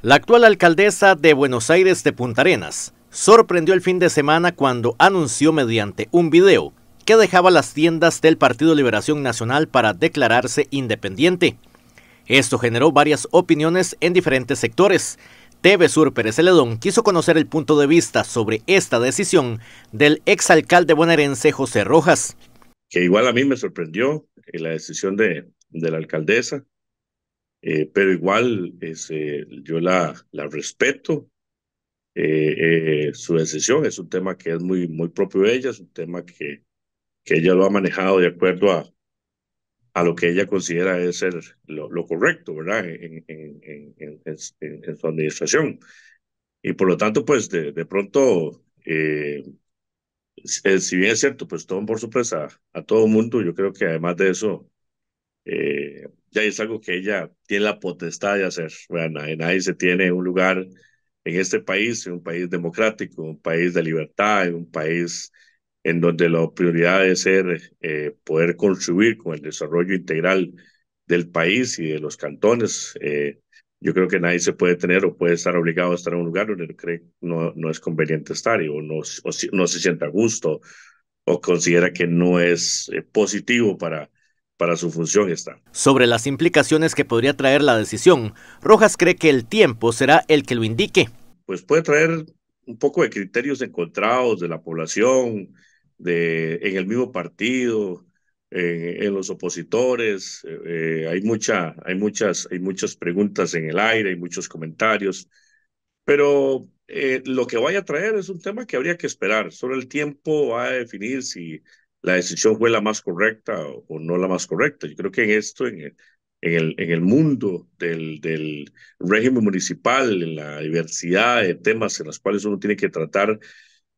La actual alcaldesa de Buenos Aires de Punta Arenas sorprendió el fin de semana cuando anunció mediante un video que dejaba las tiendas del Partido Liberación Nacional para declararse independiente. Esto generó varias opiniones en diferentes sectores. TV Sur Pérez Celedón quiso conocer el punto de vista sobre esta decisión del exalcalde bonaerense José Rojas. Que igual a mí me sorprendió eh, la decisión de, de la alcaldesa. Eh, pero igual es, este, yo la, la respeto, eh, eh, su decisión es un tema que es muy, muy propio de ella, es un tema que, que ella lo ha manejado de acuerdo a, a lo que ella considera es ser lo, lo correcto, ¿verdad? En, en, en, en, su administración. Y por lo tanto, pues de, de pronto, si bien es cierto, pues todo por sorpresa a todo el mundo, yo creo que además de eso, ya es algo que ella tiene la potestad de hacer. nadie se tiene un lugar en este país, en un país democrático, un país de libertad, en un país en donde la prioridad debe ser, eh, poder contribuir con el desarrollo integral del país y de los cantones. Eh, yo creo que nadie se puede tener o puede estar obligado a estar en un lugar donde cree no, no es conveniente estar o, no, no se sienta a gusto o considera que no es eh, positivo para, para su función está. Sobre las implicaciones que podría traer la decisión, Rojas cree que el tiempo será el que lo indique. Pues puede traer un poco de criterios encontrados de la población, de, en el mismo partido, en los opositores. Eh, hay, mucha, hay, muchas, hay muchas preguntas en el aire, hay muchos comentarios, pero eh, lo que vaya a traer es un tema que habría que esperar. Solo el tiempo va a definir si la decisión fue la más correcta o, no la más correcta. Yo creo que en esto, en el, en el, en el mundo del, del, régimen municipal, en la diversidad de temas en los cuales uno tiene que tratar,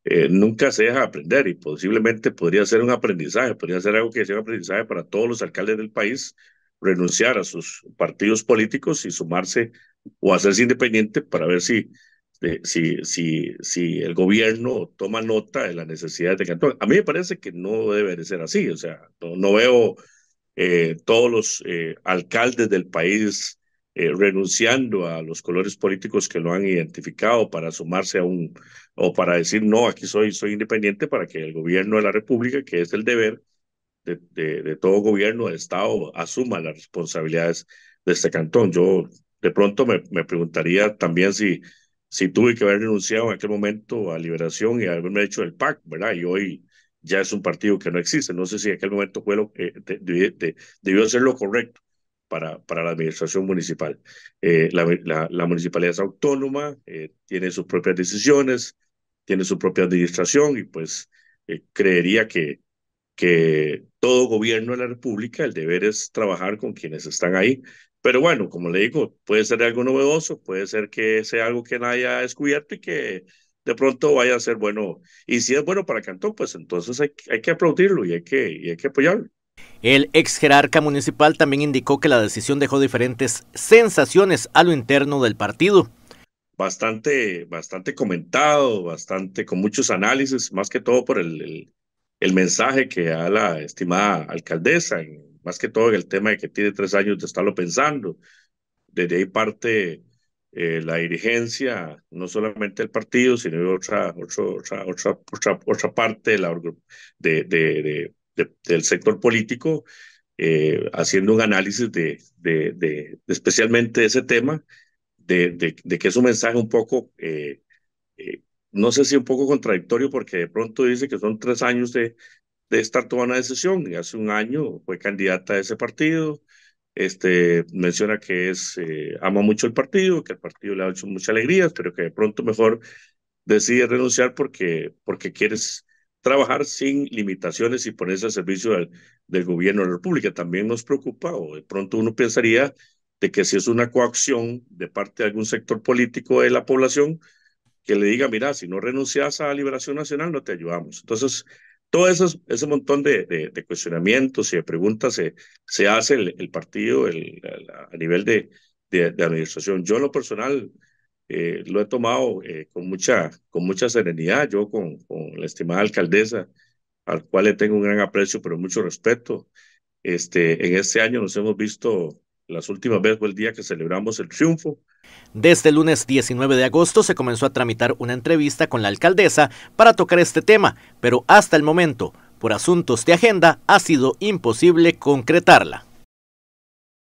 eh, nunca se deja aprender y posiblemente podría ser un aprendizaje, podría ser algo que sea un aprendizaje para todos los alcaldes del país, renunciar a sus partidos políticos y sumarse o hacerse independiente para ver si de, este, si, si, si el gobierno toma nota de la necesidad de cantón. A mí me parece que no debe de ser así, o sea, no, veo eh, todos los eh, alcaldes del país eh, renunciando a los colores políticos que lo han identificado para sumarse a un, o para decir, no, aquí soy, soy independiente para que el gobierno de la República, que es el deber de, de, de todo gobierno de Estado, asuma las responsabilidades de este cantón. Yo de pronto me, me preguntaría también si si tuve que haber renunciado en aquel momento a Liberación y haberme hecho el PAC, ¿verdad? Y hoy ya es un partido que no existe. No sé si en aquel momento fue lo debió ser lo correcto para, para la administración municipal. Eh, la, municipalidad es autónoma, eh, tiene sus propias decisiones, tiene su propia administración y pues eh, creería que, que todo gobierno de la República, el deber es trabajar con quienes están ahí pero bueno, como le digo, puede ser algo novedoso, puede ser que sea algo que nadie haya descubierto y que de pronto vaya a ser bueno. Y si es bueno para Cantón, pues entonces hay, hay que aplaudirlo y hay que, y hay que apoyarlo. El ex jerarca municipal también indicó que la decisión dejó diferentes sensaciones a lo interno del partido. Bastante, bastante comentado, bastante con muchos análisis, más que todo por el, el, el mensaje que da la estimada alcaldesa en, más que todo en el tema de que tiene tres años de estarlo pensando. Desde ahí parte eh, la dirigencia, no solamente el partido, sino otra, otra, otra, otra, otra, parte de, de, del sector político, eh, haciendo un análisis de, de, especialmente ese tema, de, que es un mensaje un poco... Eh, no sé si un poco contradictorio porque de pronto dice que son tres años de, de estar tomando una decisión. Y hace un año fue candidata a ese partido. Este, menciona que es, eh, ama mucho el partido, que el partido le ha hecho mucha alegría, pero que de pronto mejor decide renunciar porque, porque quieres trabajar sin limitaciones y ponerse al servicio del, del gobierno de la República. También nos preocupa, o de pronto uno pensaría de que si es una coacción de parte de algún sector político de la población, que le diga, mira, si no renuncias a la Liberación Nacional, no te ayudamos. Entonces, todo eso, ese montón de, de, cuestionamientos y de preguntas se, se hace el, partido el, a nivel de, de, administración. Yo en lo personal eh, lo he tomado eh, con, mucha, con mucha serenidad, yo con, con la estimada alcaldesa, al cual le tengo un gran aprecio, pero mucho respeto. Este, en este año nos hemos visto las últimas veces fue el día que celebramos el triunfo desde el lunes 19 de agosto se comenzó a tramitar una entrevista con la alcaldesa para tocar este tema, pero hasta el momento, por asuntos de agenda, ha sido imposible concretarla.